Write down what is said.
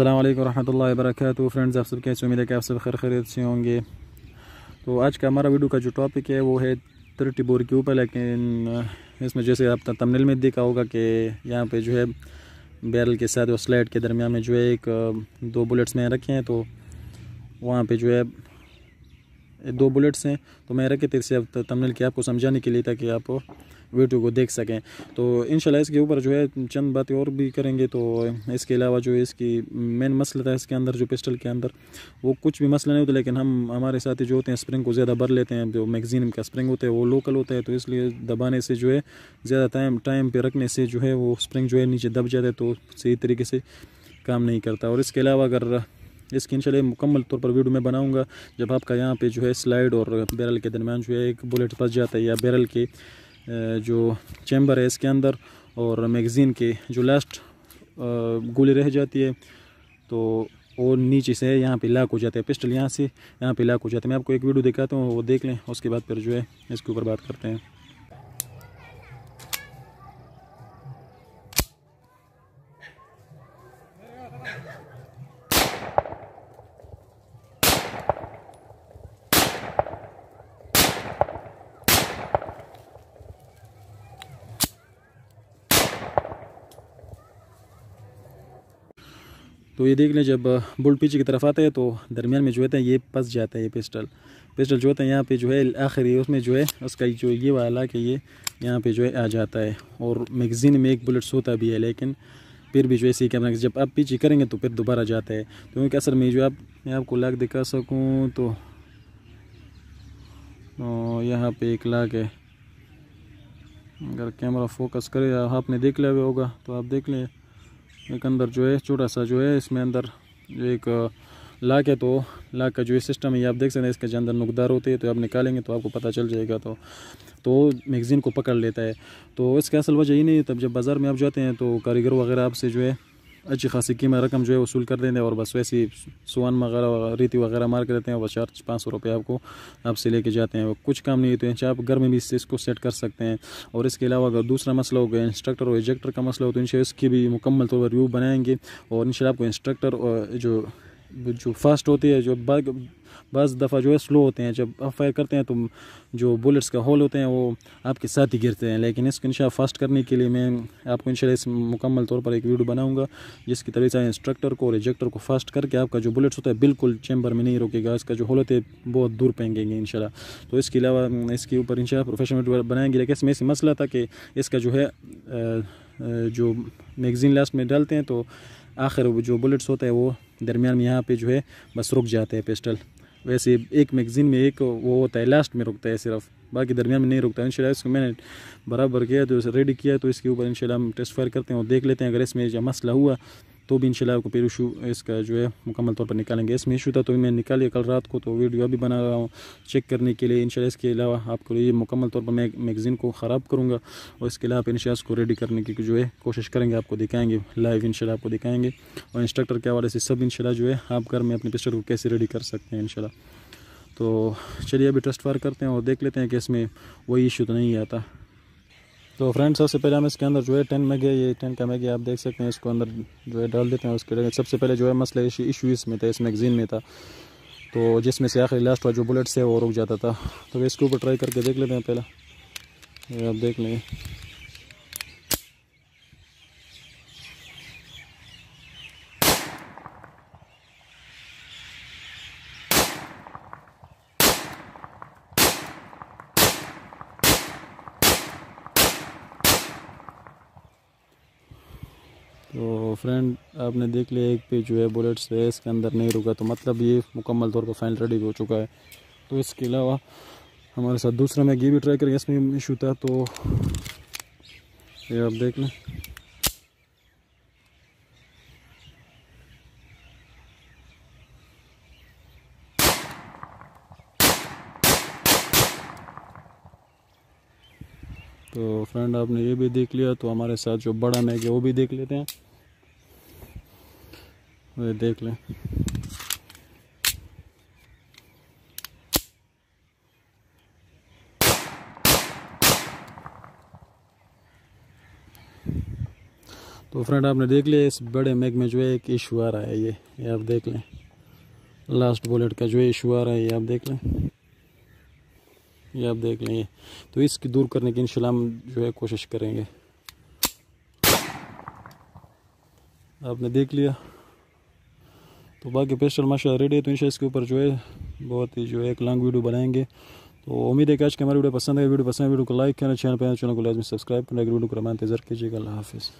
अल्लाम वरहमल वरक फ्रेंड्स आप सब कैसे उम्मीद है कि आप सब खैर खरीद से होंगे तो आज का हमारा वीडियो का जो टॉपिक है वो है थर्टी बोर के ऊपर लेकिन इसमें जैसे आप तमिल में देखा होगा कि यहाँ पे जो है बैरल के साथ और स्लेट के दरमियान में जो है एक दो बुलेट्स में रखे हैं तो वहाँ पे जो है दो बुलेट्स हैं तो मैं रखे तेरे से अब तमनल की आपको समझाने के लिए ताकि आप वीडियो को देख सकें तो इन इसके ऊपर जो है चंद बातें और भी करेंगे तो इसके अलावा जो इसकी मेन मसला था इसके अंदर जो पिस्टल के अंदर वो कुछ भी मसला नहीं होता लेकिन हम हमारे साथी जो होते हैं स्प्रिंग को ज़्यादा भर लेते हैं जो मैगजीन का स्प्रिंग होता है वो लोकल होता है तो इसलिए दबाने से जो है ज़्यादा टाइम टाइम पर रखने से जो है वो स्प्रिंग जो है नीचे दब जाता है तो सही तरीके से काम नहीं करता और इसके अलावा अगर इसकी इंशाल्लाह मुकम्मल तौर पर वीडियो में बनाऊँगा जब आपका यहाँ पे जो है स्लाइड और बैरल के दरमियान जो है एक बुलेट फंस जाता है या बैरल के जो चैम्बर है इसके अंदर और मैगज़ीन के जो लास्ट गोली रह जाती है तो वो नीचे से यहाँ पे लाक हो जाते हैं पिस्टल यहाँ से यहाँ पे लाक हो जाते हैं मैं आपको एक वीडियो दिखाता हूँ वो देख लें उसके बाद फिर जो है इसके ऊपर बात करते हैं तो ये देख लें जब बुलट पीछे की तरफ आता है तो दरमियान में जो है ये पस जाता है ये पिस्टल पिस्टल जो होता है यहाँ पे जो है आखिरी उसमें जो है उसका जो ये वाला कि ये यहाँ पे जो है आ जाता है और मैगज़ीन में एक बुलेट्स होता भी है लेकिन फिर भी जो है सी कैमरा जब आप पीछे करेंगे तो फिर दोबारा जाता है तो क्योंकि असल में जो आप मैं आपको लाख दिखा सकूँ तो, यहाँ पर एक लाख है अगर कैमरा फोकस करे आपने देख लिया होगा तो आप देख लें एक अंदर जो है छोटा सा जो है इसमें अंदर जो एक लाक है तो लाक का जो है सिस्टम है आप देख सकते हैं इसके अंदर नुकदार होते हैं तो आप निकालेंगे तो आपको पता चल जाएगा तो तो मैगज़ीन को पकड़ लेता है तो इसका असल वजह ही नहीं तब जब बाज़ार में आप जाते हैं तो कारीगर वगैरह आपसे जो है अच्छी खासी कीमत रकम जो है वसूल कर देते हैं और बस वैसे ही सुवन वगैरह रीति वगैरह मार कर देते हैं बस चार पाँच सौ रुपये आपको आपसे लेके जाते हैं वो कुछ काम नहीं होते हैं चाहे आप घर में भी इससे इसको सेट कर सकते हैं और इसके अलावा अगर दूसरा मसला हो गया इंस्ट्रक्टर और एजेक्टर का मसला हो तो इन इसकी भी मुकम्मल तौर पर व्यू बनाएंगे और इन आपको इंस्ट्रक्टर और जो जो फास्ट होती है जो बस दफ़ा जो है स्लो होते हैं जब आप फायर करते हैं तो जो बुलेट्स का होल होते हैं वो आपके साथ ही गिरते हैं लेकिन इसको इनशा फास्ट करने के लिए मैं आपको इनशाला इस मुकम्मल तौर पर एक वीडियो बनाऊँगा जिसकी तरीके से इंस्ट्रक्टर को और रिजेक्टर को फास्ट करके आपका जो बुलेट्स होता है बिल्कुल चैम्बर में नहीं रोकेगा इसका जो होल होते हैं बहुत दूर पहेंगे इन तो इसके अलावा इसके ऊपर इन प्रोफेशनल बनाएंगे लेकिन इसमें मसला था कि इसका जो है जो मैगज़ीन लास्ट में डालते हैं तो आखिर जो बुलेट्स होता है वो दरमियान में यहाँ पे जो है बस रुक जाते हैं पिस्टल वैसे एक मैगज़ीन में एक वो होता है लास्ट में रुकता है सिर्फ बाकी दरमियान में नहीं रुकता है इनशाला इसको मैंने बराबर किया तो रेडी किया तो इसके ऊपर इनशाला हम टेस्ट फायर करते हैं और देख लेते हैं अगर इसमें मसला हुआ तो भी इनशाला आपको पेड़ इशू इसका जो है मुकम्मल तौर पर निकालेंगे इसमें इशू था तो मैं निकाली कल रात को तो वीडियो अभी बना रहा हूँ चेक करने के लिए इनशाला इसके अलावा आपको ये मुकम्मल तौर पर मैं मैगज़ीन को ख़राब करूँगा और इसके अलावा आप इनशाला इसको रेडी करने की जो है कोशिश करेंगे आपको दिखाएंगे लाइव इनशाला आपको दिखाएंगे और इंस्ट्रक्टर के हवाले से सब इनशाला जो है आप घर में अपने पिस्टर को कैसे रेडी कर सकते हैं इनशाला तो चलिए अभी ट्रस्ट वार करते हैं और देख लेते हैं कि इसमें वही इशू तो नहीं आता तो फ्रेंड्स सबसे पहले हम इसके अंदर जो है टेन में गए ये टेन का मैगी आप देख सकते हैं इसको अंदर जो है डाल देते हैं उसके सबसे पहले जो है मसला इशू इसमें था इस मैगज़ीन में था तो जिसमें से आखिरी लास्ट वाला जो बुलेट्स है वो रुक जाता था तो इसके ऊपर ट्राई करके देख लेते हैं पहला आप देख लेंगे तो फ्रेंड आपने देख लिया एक पे जो है बुलेट से इसके अंदर नहीं रुका तो मतलब ये मुकम्मल तौर पर फाइनल रेडी हो चुका है तो इसके अलावा हमारे साथ दूसरा मैं ये भी ट्राई करेंगे इसमें इशू था तो ये आप देख लें तो फ्रेंड आपने ये भी देख लिया तो हमारे साथ जो बड़ा मैग है वो भी देख लेते हैं ये देख लें तो फ्रेंड आपने देख लिया इस बड़े मैग में जो है एक इशू आ रहा है ये ये आप देख लें लास्ट बुलेट का जो इशू आ रहा है ये आप देख लें ये आप देख लेंगे तो इसकी दूर करने की इंशाल्लाह हम जो है कोशिश करेंगे आपने देख लिया तो बाकी पेस्टल माशा रेडी है तो इनशा इसके ऊपर जो है बहुत ही जो है एक लॉन्ग वीडियो बनाएंगे तो उम्मीद है कि आज के हमारे वीडियो पसंद है वीडियो पसंद है वीडियो को लाइक करना चैनल पर चैनल को लाजमी सब्सक्राइब करना वीडियो को रमान इंतजार कीजिएगा अल्लाह हाफिज़